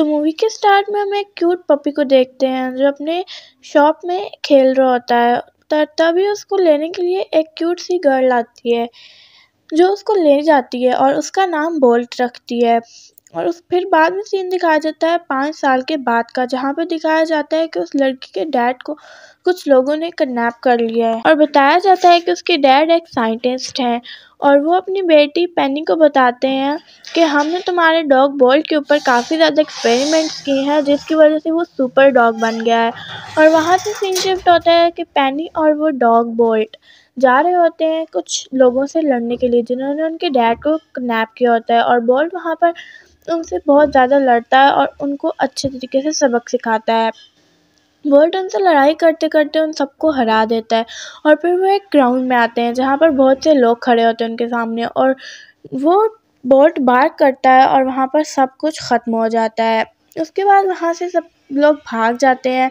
तो मूवी के स्टार्ट में हम एक क्यूट पपी को देखते हैं जो अपने शॉप में खेल रहा होता है तभी उसको लेने के लिए एक क्यूट सी गर्ल आती है जो उसको ले जाती है और उसका नाम बोल्ट रखती है और उस फिर बाद में सीन दिखाया जाता है पाँच साल के बाद का जहाँ पे दिखाया जाता है कि उस लड़की के डैड को कुछ लोगों ने किडनेप कर लिया है और बताया जाता है कि उसके डैड एक साइंटिस्ट हैं और वो अपनी बेटी पेनी को बताते हैं कि हमने तुम्हारे डॉग बॉल के ऊपर काफ़ी ज़्यादा एक्सपेरिमेंट्स किए हैं जिसकी वजह से वो सुपर डॉग बन गया है और वहाँ से सीन शिफ्ट होता है कि पेनी और वो डॉग बोल्ट जा रहे होते हैं कुछ लोगों से लड़ने के लिए जिन्होंने उनके डैड को किडनेप किया होता है और बॉल्ट वहाँ पर उनसे बहुत ज़्यादा लड़ता है और उनको अच्छे तरीके से सबक सिखाता है वोल्टन से लड़ाई करते करते उन सबको हरा देता है और फिर वो एक ग्राउंड में आते हैं जहाँ पर बहुत से लोग खड़े होते हैं उनके सामने और वो बोल्ट बार्क करता है और वहाँ पर सब कुछ ख़त्म हो जाता है उसके बाद वहाँ से सब लोग भाग जाते हैं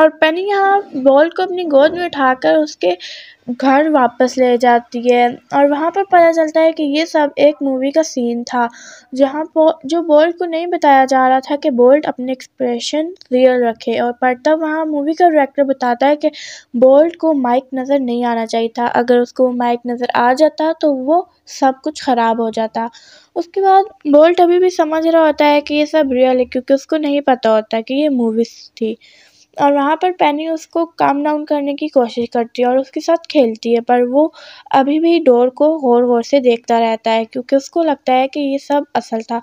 और परी यहाँ बॉल को अपनी गोद में उठाकर उसके घर वापस ले जाती है और वहाँ पर पता चलता है कि ये सब एक मूवी का सीन था जहाँ जो बोल्ट को नहीं बताया जा रहा था कि बोल्ट अपने एक्सप्रेशन रियल रखे और पर तब वहाँ मूवी का डायरेक्टर बताता है कि बोल्ट को माइक नज़र नहीं आना चाहिए था अगर उसको माइक नज़र आ जाता तो वो सब कुछ ख़राब हो जाता उसके बाद बोल्ट अभी भी समझ रहा होता है कि ये सब रियल है क्योंकि उसको नहीं पता होता कि ये मूवीज़ थी और वहाँ पर पैनी उसको काम डाउन करने की कोशिश करती है और उसके साथ खेलती है पर वो अभी भी डोर को गौर गौर से देखता रहता है क्योंकि उसको लगता है कि ये सब असल था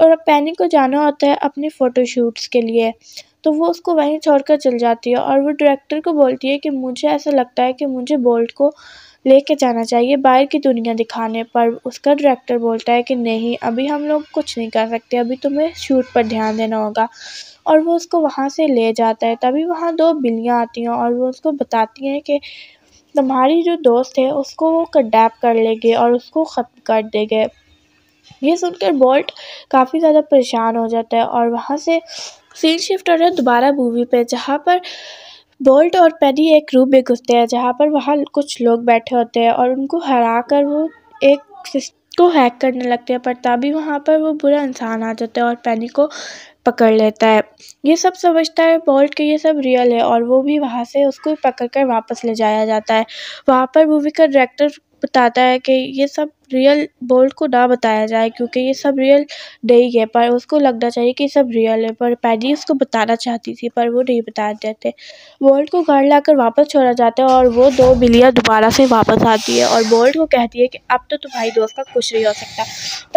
और अब पैनी को जाना होता है अपने फ़ोटोशूट्स के लिए तो वो उसको वहीं छोड़कर चल जाती है और वो डायरेक्टर को बोलती है कि मुझे ऐसा लगता है कि मुझे बोल्ट को लेके जाना चाहिए बाहर की दुनिया दिखाने पर उसका डायरेक्टर बोलता है कि नहीं अभी हम लोग कुछ नहीं कर सकते अभी तुम्हें शूट पर ध्यान देना होगा और वो उसको वहाँ से ले जाता है तभी वहाँ दो बिल्लियाँ आती हैं और वो उसको बताती हैं कि तुम्हारी जो दोस्त है उसको वो कडैप कर लेंगे और उसको ख़त्म कर देंगे ये सुनकर बोल्ट काफ़ी ज़्यादा परेशान हो जाता है और वहाँ से सीन शिफ्ट हो रहा है दोबारा मूवी पे जहाँ पर बोल्ट और पेनी एक रूम में घुसते हैं जहाँ पर वहाँ कुछ लोग बैठे होते हैं और उनको हरा कर वो एक को हैक करने लगते हैं पर तभी वहाँ पर वो बुरा इंसान आ जाता है और पेनी को पकड़ लेता है ये सब समझता है बोल्ट के ये सब रियल है और वो भी वहाँ से उसको पकड़ कर वापस ले जाया जाता है वहाँ पर मूवी का डायरेक्टर बताता है कि ये सब रियल बोल्ट को ना बताया जाए क्योंकि ये सब रियल नहीं है पर उसको लगना चाहिए कि सब रियल है पर पैडी उसको बताना चाहती थी पर वो नहीं बता देते बोल्ट को घर लाकर वापस छोड़ा जाता है और वो दो बिल्लियाँ दोबारा से वापस आती है और बोल्ट को कहती है कि अब तो तुम्हारी दोस्त का कुछ नहीं हो सकता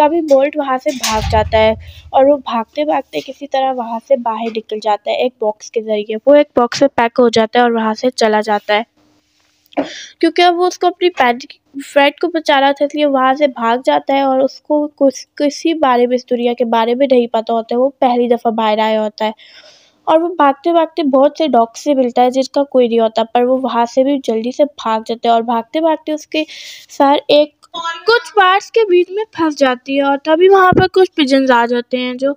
तभी बोल्ट वहाँ से भाग जाता है और वो भागते भागते किसी तरह वहाँ से बाहर निकल जाता है एक बॉक्स के ज़रिए वो एक बॉक्स में पैक हो जाता है और वहाँ से चला जाता है क्योंकि अब वो उसको अपनी पैड फ्रेंड को बचा रहा था इसलिए वहाँ से भाग जाता है और उसको कुछ किसी बारे में इस दुनिया के बारे में नहीं पता होता है वो पहली दफ़ा बाहर आया होता है और वो भागते भागते बहुत से डॉग से मिलता है जिसका कोई नहीं होता पर वो वहाँ से भी जल्दी से भाग जाते हैं और भागते भागते उसके सर एक कुछ पार्ट्स के बीच में फंस जाती है और तभी वहाँ पर कुछ पिजन्स आ जाते हैं जो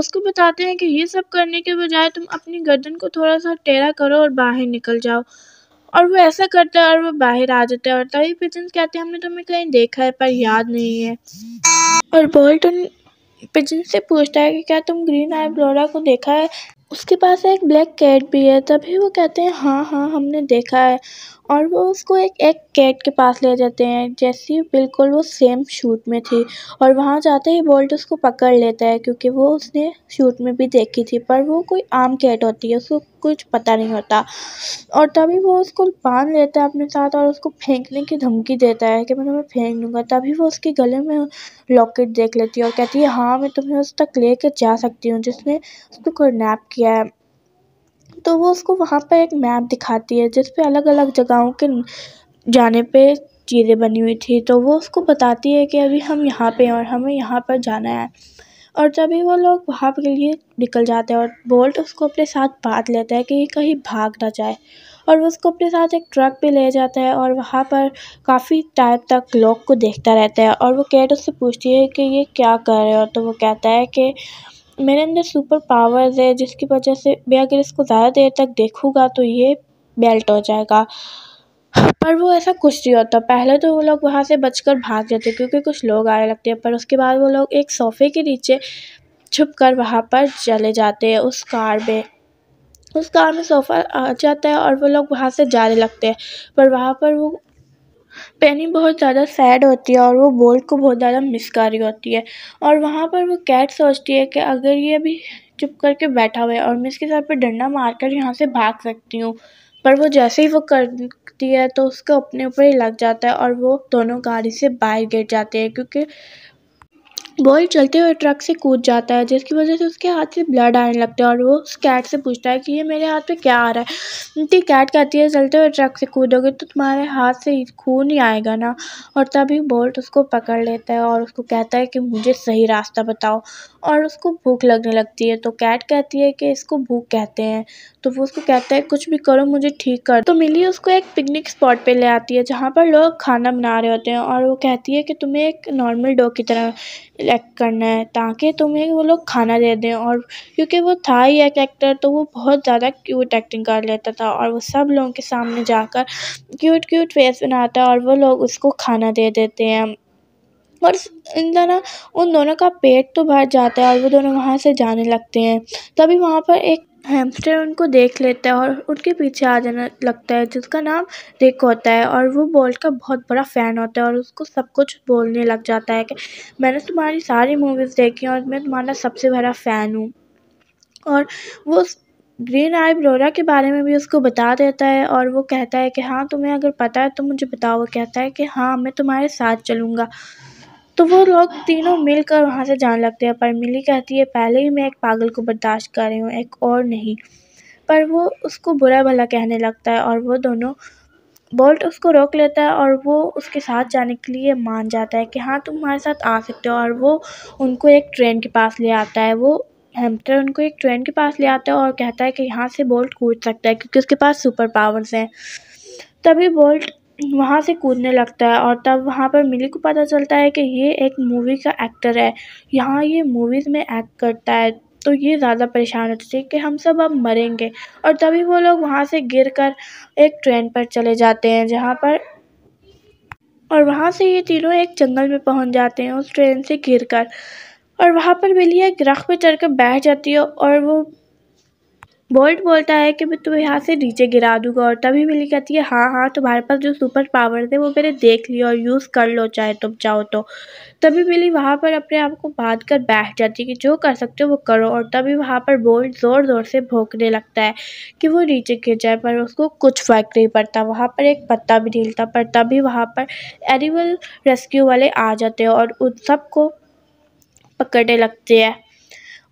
उसको बताते हैं कि ये सब करने के बजाय तुम अपनी गर्दन को थोड़ा सा टेढ़ा करो और बाहर निकल जाओ और वो ऐसा करता है और वो बाहर आ जाता है और तभी पिजन कहते हैं हमने तुम्हें कहीं देखा है पर याद नहीं है और बोल्टन पिजन से पूछता है कि क्या तुम ग्रीन आई ब्लोरा को देखा है उसके पास एक ब्लैक कैट भी है तभी वो कहते हैं हाँ हाँ हमने देखा है और वो उसको एक एक कैट के पास ले जाते हैं जैसी बिल्कुल वो सेम शूट में थी और वहाँ जाते ही बोल्ट उसको पकड़ लेता है क्योंकि वो उसने शूट में भी देखी थी पर वो कोई आम कैट होती है उसको कुछ पता नहीं होता और तभी वो उसको बांध लेता है अपने साथ और उसको फेंकने की धमकी देता है कि मैं तुम्हें फेंक दूँगा तभी वो उसके गले में लॉकेट देख लेती है और कहती है हाँ मैं तुम्हें उस तक ले कर जा सकती हूँ जिसने उसको किडनेप किया है तो वो उसको वहाँ पर एक मैप दिखाती है जिस पर अलग अलग जगहों के जाने पर चीज़ें बनी हुई थी तो वो उसको बताती है कि अभी हम यहाँ पर हैं और हमें यहाँ पर जाना है और तभी वो लोग वहाँ के लिए निकल जाते हैं और बोल्ट उसको अपने साथ बांध लेता है कि ये कहीं भाग ना जाए और वो उसको अपने साथ एक ट्रक पे ले जाता है और वहाँ पर काफ़ी टाइम तक लोग को देखता रहता है और वो कैट उससे पूछती है कि ये क्या कर रहे हो तो वो कहता है कि मेरे अंदर सुपर पावर्स है जिसकी वजह से मैं अगर इसको ज़्यादा देर तक देखूँगा तो ये बेल्ट हो जाएगा पर वो ऐसा कुछ नहीं होता पहले तो वो लोग वहाँ से बचकर भाग जाते क्योंकि कुछ लोग आने लगते हैं पर उसके बाद वो लोग एक सोफ़े के नीचे छुप कर वहाँ पर चले जाते हैं उस कार में उस कार में सोफ़ा आ जाता है और वो लोग वहाँ से जाने लगते हैं पर वहाँ पर वो पेनी बहुत ज़्यादा सैड होती है और वो बोल्ट को बहुत ज़्यादा मिस कर रही होती है और वहाँ पर वो कैट सोचती है कि अगर ये अभी चुप करके बैठा हुआ है और मैं इसके साथ पे डंडा मार कर यहाँ से भाग सकती हूँ पर वो जैसे ही वो करती है तो उसका अपने ऊपर ही लग जाता है और वो दोनों गाड़ी से बाहर गिर जाते हैं क्योंकि बॉल चलते हुए ट्रक से कूद जाता है जिसकी वजह से उसके हाथ से ब्लड आने लगता है और वो उस कैट से पूछता है कि ये मेरे हाथ पे क्या आ रहा है तो कैट कहती है चलते हुए ट्रक से कूदोगे तो तुम्हारे हाथ से खून ही आएगा ना और तभी बोल्ट उसको पकड़ लेता है और उसको कहता है कि मुझे सही रास्ता बताओ और उसको भूख लगने लगती है तो कैट कहती है कि इसको भूख कहते हैं तो वो उसको कहता है कुछ भी करो मुझे ठीक कर तो मिली उसको एक पिकनिक स्पॉट पर ले आती है जहाँ पर लोग खाना बना रहे होते हैं और वो कहती है कि तुम्हें एक नॉर्मल डॉग की तरह एक्ट करना है ताकि तुम्हें वो लोग खाना दे दें और क्योंकि वो था ही एक एक्टर तो वो बहुत ज़्यादा क्यूट एक्टिंग कर लेता था और वो सब लोगों के सामने जाकर क्यूट क्यूट फेस बनाता है और वो लोग उसको खाना दे देते हैं और इन दोनों उन दोनों का पेट तो भर जाता है और वो दोनों वहाँ से जाने लगते हैं तभी वहाँ पर एक हेम्स्टर उनको देख लेता है और उनके पीछे आ जाने लगता है जिसका नाम रिक होता है और वो बोल्ट का बहुत बड़ा फ़ैन होता है और उसको सब कुछ बोलने लग जाता है कि मैंने तुम्हारी सारी मूवीज़ देखी और मैं तुम्हारा सबसे बड़ा फ़ैन हूँ और वो ग्रीन आई ब्रोरा के बारे में भी उसको बता देता है और वो कहता है कि हाँ तुम्हें अगर पता है तो मुझे बताओ वो कहता है कि हाँ मैं तुम्हारे साथ चलूँगा तो वो लोग तीनों मिलकर वहाँ से जाने लगते हैं पर मिली कहती है पहले ही मैं एक पागल को बर्दाश्त कर रही हूँ एक और नहीं पर वो उसको बुरा भला कहने लगता है और वो दोनों बोल्ट उसको रोक लेता है और वो उसके साथ जाने के लिए मान जाता है कि हाँ तुम हमारे साथ आ सकते हो और वो उनको एक ट्रेन के पास ले आता है वो हेम्पटर उनको एक ट्रेन के पास ले आता है और कहता है कि यहाँ से बोल्ट कूद सकता है क्योंकि उसके पास सुपर पावर्स हैं तभी बोल्ट वहाँ से कूदने लगता है और तब वहाँ पर मिली को पता चलता है कि ये एक मूवी का एक्टर है यहाँ ये मूवीज़ में एक्ट करता है तो ये ज़्यादा परेशान होती है कि हम सब अब मरेंगे और तभी वो लोग वहाँ से गिर कर एक ट्रेन पर चले जाते हैं जहाँ पर और वहाँ से ये तीनों एक जंगल में पहुँच जाते हैं उस ट्रेन से गिर कर और वहाँ पर बिल्ली एक रख पर चढ़ कर बैठ जाती है और वो बोल्ट बोलता है कि मैं तुम्हें यहाँ से नीचे गिरा दूंगा और तभी मिली कहती है हाँ हाँ तुम्हारे पास जो सुपर पावर थे वो मैंने देख लिया और यूज़ कर लो चाहे तुम चाहो तो तभी मिली वहाँ पर अपने आप को बांध कर बैठ जाती है कि जो कर सकते हो वो करो और तभी वहाँ पर बोल्ट ज़ोर ज़ोर से भोंकने लगता है कि वो नीचे गिर जाए पर उसको कुछ फ़र्क नहीं पड़ता वहाँ पर एक पत्ता भी ढीलता पर तभी वहाँ पर एनिमल रेस्क्यू वाले आ जाते हैं और उन सबको पकड़ने लगते हैं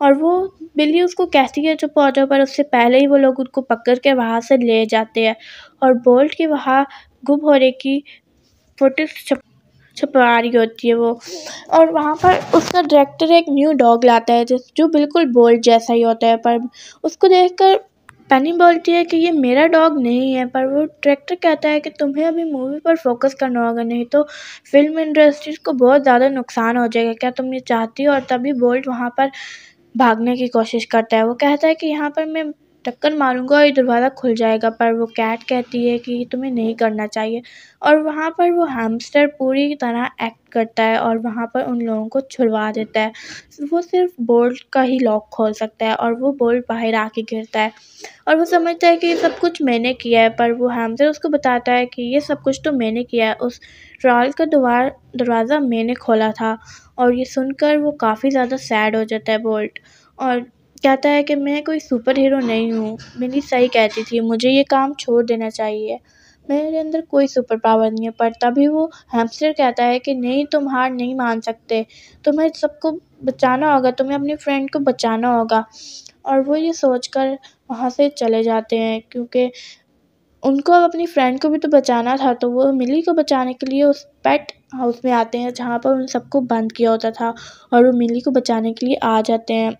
और वो बिल्ली उसको कहती है चुप हो जाओ पर उससे पहले ही वो लोग उनको पकड़ के वहाँ से ले जाते हैं और बोल्ट की वहाँ गुम होने की फोटो छप छपा रही होती है वो और वहाँ पर उसका डायरेक्टर एक न्यू डॉग लाता है जिस जो बिल्कुल बोल्ट जैसा ही होता है पर उसको कर पैनी बोलती है कि ये मेरा डॉग नहीं है पर वो डायरेक्टर कहता है कि तुम्हें अभी मूवी पर फोकस करना होगा नहीं तो फिल्म इंडस्ट्रीज को बहुत ज़्यादा नुकसान हो जाएगा क्या तुम ये चाहती हो और तभी बोल्ट वहाँ पर भागने की कोशिश करता है वो कहता है कि यहाँ पर मैं टक्कर मारूंगा और ये दरवाज़ा खुल जाएगा पर वो कैट कहती है कि तुम्हें नहीं करना चाहिए और वहाँ पर वो हैमस्टर पूरी तरह एक्ट करता है और वहाँ पर उन लोगों को छुड़वा देता है वो सिर्फ बोल्ट का ही लॉक खोल सकता है और वो बोल्ट बाहर आके गिरता है और वो समझता है कि ये सब कुछ मैंने किया है पर वो हैमस्टर उसको बताता है कि ये सब कुछ तो मैंने किया है उस ट्रॉल का दरवाज़ा मैंने खोला था और ये सुनकर वो काफ़ी ज़्यादा सैड हो जाता है बोल्ट और कहता है कि मैं कोई सुपर हीरो नहीं हूँ मिली सही कहती थी मुझे ये काम छोड़ देना चाहिए मेरे अंदर कोई सुपर पावर नहीं है पर तभी वो हैम्स्टर कहता है कि नहीं तुम हार नहीं मान सकते तुम्हें सबको बचाना होगा तुम्हें अपनी फ्रेंड को बचाना होगा और वो ये सोचकर वहाँ से चले जाते हैं क्योंकि उनको अब अपनी फ्रेंड को भी तो बचाना था तो वो मिली को बचाने के लिए उस पेट हाउस में आते हैं जहाँ पर उन सबको बंद किया होता था और वो मिली को बचाने के लिए आ जाते हैं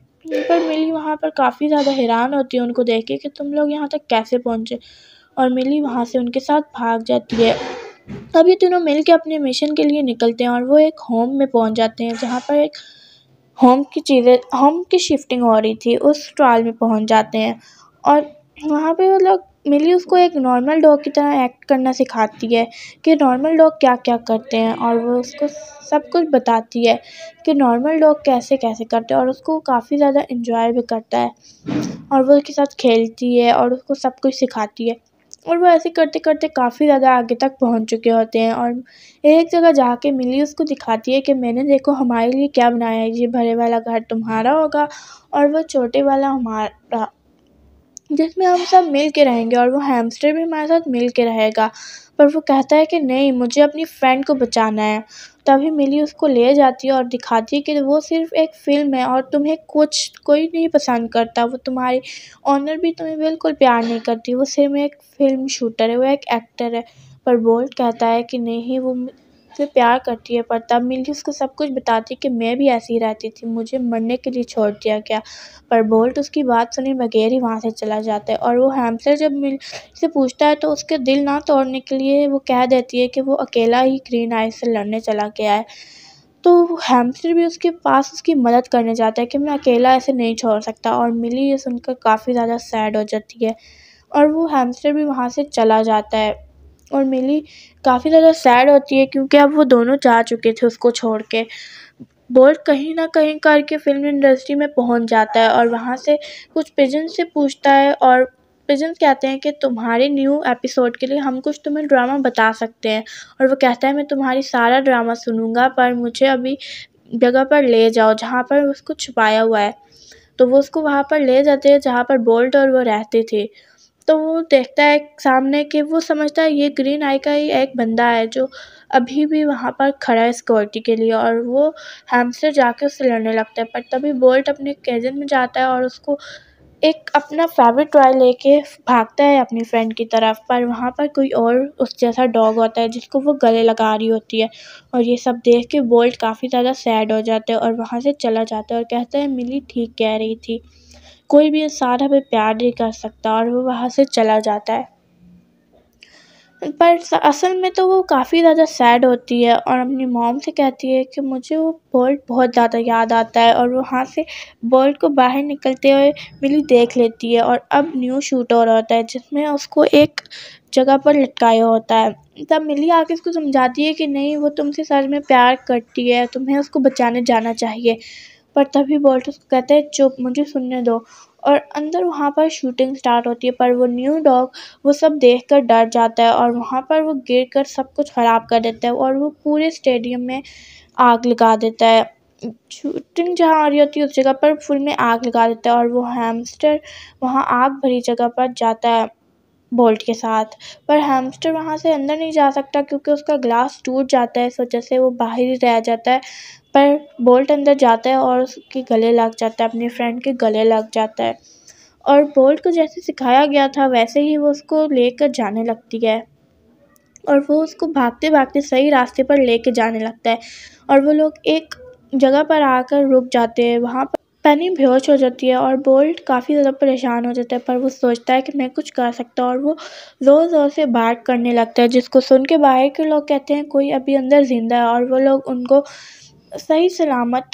पर मिली वहाँ पर काफ़ी ज़्यादा हैरान होती है उनको देख के कि तुम लोग यहाँ तक कैसे पहुँचे और मिली वहाँ से उनके साथ भाग जाती है तभी तीनों मिल के अपने मिशन के लिए निकलते हैं और वो एक होम में पहुँच जाते हैं जहाँ पर एक होम की चीज़ें होम की शिफ्टिंग हो रही थी उस ट्रायल में पहुँच जाते हैं और वहाँ पर वो लोग मिली उसको एक नॉर्मल डॉग की तरह एक्ट करना सिखाती है कि नॉर्मल डॉग क्या क्या करते हैं और वो उसको सब कुछ बताती है कि नॉर्मल डॉग कैसे कैसे करते हैं और उसको काफ़ी ज़्यादा इन्जॉय भी करता है और वो उसके साथ खेलती है और उसको सब कुछ सिखाती है और वो ऐसे करते करते काफ़ी ज़्यादा आगे तक पहुंच चुके होते हैं और एक जगह जाके मिली उसको दिखाती है कि मैंने देखो हमारे लिए क्या बनाया है ये भरे वाला घर तुम्हारा होगा और वो छोटे वाला हमारा जिसमें हम सब मिल के रहेंगे और वो हैमस्टर भी हमारे साथ मिल के रहेगा पर वो कहता है कि नहीं मुझे अपनी फ्रेंड को बचाना है तभी मिली उसको ले जाती है और दिखाती है कि वो सिर्फ एक फ़िल्म है और तुम्हें कुछ कोई नहीं पसंद करता वो तुम्हारी ऑनर भी तुम्हें बिल्कुल प्यार नहीं करती वो सिर्फ एक फ़िल्म शूटर है वो एक एक्टर है पर बोल्ट कहता है कि नहीं वो से प्यार करती है पर तब मिली उसको सब कुछ बताती कि मैं भी ऐसी ही रहती थी मुझे मरने के लिए छोड़ दिया गया पर बोल्ट उसकी बात सुने बगैर ही वहाँ से चला जाता है और वो हैम्सर जब मिल से पूछता है तो उसके दिल ना तोड़ने के लिए वो कह देती है कि वो अकेला ही ग्रीन आई से लड़ने चला गया है तो हैम्स्टर भी उसके पास उसकी मदद करने जाता है कि मैं अकेला ऐसे नहीं छोड़ सकता और मिली ये सुनकर काफ़ी ज़्यादा सैड हो जाती है और वो हैम्स्टर भी वहाँ से चला जाता है और मेरी काफ़ी ज़्यादा सैड होती है क्योंकि अब वो दोनों जा चुके थे उसको छोड़ के बोल्ट कहीं ना कहीं करके फ़िल्म इंडस्ट्री में पहुंच जाता है और वहाँ से कुछ पिजन से पूछता है और पिजन कहते हैं कि तुम्हारे न्यू एपिसोड के लिए हम कुछ तुम्हें ड्रामा बता सकते हैं और वो कहता है मैं तुम्हारी सारा ड्रामा सुनूंगा पर मुझे अभी जगह पर ले जाओ जहाँ पर उसको छुपाया हुआ है तो वो उसको वहाँ पर ले जाते हैं जहाँ पर बोल्ट और वो रहते थे तो वो देखता है सामने के वो समझता है ये ग्रीन आई का ही एक बंदा है जो अभी भी वहाँ पर खड़ा है सिक्योरिटी के लिए और वो हैमस्टर जाके उससे लड़ने लगता है पर तभी बोल्ट अपने कैजन में जाता है और उसको एक अपना फेवरेट टॉय लेके भागता है अपनी फ्रेंड की तरफ पर वहाँ पर कोई और उस जैसा डॉग होता है जिसको वो गले लगा रही होती है और ये सब देख के बोल्ट काफ़ी ज़्यादा सैड हो जाता है और वहाँ से चला जाता है और कहता है मिली ठीक कह रही थी कोई भी इंसान हमें प्यार नहीं कर सकता और वो वहाँ से चला जाता है पर असल में तो वो काफ़ी ज़्यादा सैड होती है और अपनी मॉम से कहती है कि मुझे वो बोल्ट बहुत ज़्यादा याद आता है और वो वहाँ से बोल्ट को बाहर निकलते हुए मिली देख लेती है और अब न्यू शूट हो रहा होता है जिसमें उसको एक जगह पर लटकाया होता है तब मिली आके उसको समझाती है कि नहीं वो तुमसे सर में प्यार करती है तुम्हें उसको बचाने जाना चाहिए पर तभी वोल्टेज उसको कहते हैं चुप मुझे सुनने दो और अंदर वहाँ पर शूटिंग स्टार्ट होती है पर वो न्यू डॉग वो सब देखकर डर जाता है और वहाँ पर वो गिर कर सब कुछ ख़राब कर देता है और वो पूरे स्टेडियम में आग लगा देता है शूटिंग जहाँ आ रही होती है उस जगह पर फुल में आग लगा देता है और वो हैमस्टर वहाँ आग भरी जगह पर जाता है बोल्ट के साथ पर हैमस्टर वहाँ से अंदर नहीं जा सकता क्योंकि उसका ग्लास टूट जाता है इस वजह से वो बाहर ही रह जाता है पर बोल्ट अंदर जाता है और उसके गले लग जाता है अपने फ्रेंड के गले लग जाता है और बोल्ट को जैसे सिखाया गया था वैसे ही वो उसको लेकर जाने लगती है और वो उसको भागते भागते सही रास्ते पर कर जाने लगता है और वो लोग एक जगह पर आकर रुक जाते हैं वहाँ पर पैनी बेहोश हो जाती है और बोल्ट काफ़ी ज़्यादा परेशान हो जाता है पर वो सोचता है कि मैं कुछ कर सकता हूँ और वो ज़ोर ज़ोर से बात करने लगता है जिसको सुन के बाहर के लोग कहते हैं कोई अभी अंदर ज़िंदा है और वो लोग उनको सही सलामत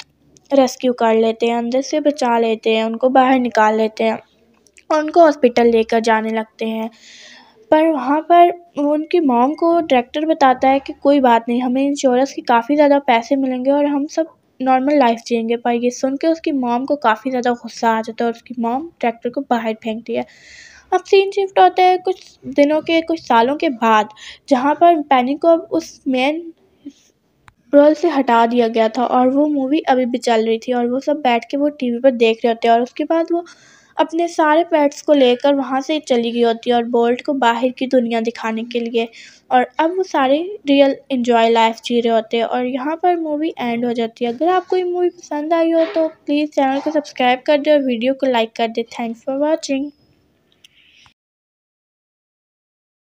रेस्क्यू कर लेते हैं अंदर से बचा लेते हैं उनको बाहर निकाल लेते हैं और उनको हॉस्पिटल लेकर जाने लगते हैं पर वहाँ पर वो उनकी मॉम को डायरेक्टर बताता है कि कोई बात नहीं हमें इंश्योरेंस के काफ़ी ज़्यादा पैसे मिलेंगे और हम सब नॉर्मल लाइफ जियेंगे पर ये सुन के उसकी मॉम को काफ़ी ज़्यादा गुस्सा आ जाता है और उसकी मॉम ट्रैक्टर को बाहर फेंकती है अब सीन शिफ्ट होता है कुछ दिनों के कुछ सालों के बाद जहाँ पर पैनी को अब उस मेन रोल से हटा दिया गया था और वो मूवी अभी भी चल रही थी और वो सब बैठ के वो टीवी पर देख रहे होते हैं और उसके बाद वो अपने सारे पेट्स को लेकर वहाँ से चली गई होती है और बोल्ट को बाहर की दुनिया दिखाने के लिए और अब वो सारे रियल इन्जॉय लाइफ जी रहे होते हैं और यहाँ पर मूवी एंड हो जाती है अगर आपको ये मूवी पसंद आई हो तो प्लीज़ चैनल को सब्सक्राइब कर दें और वीडियो को लाइक कर दें थैंक्स फॉर वॉचिंग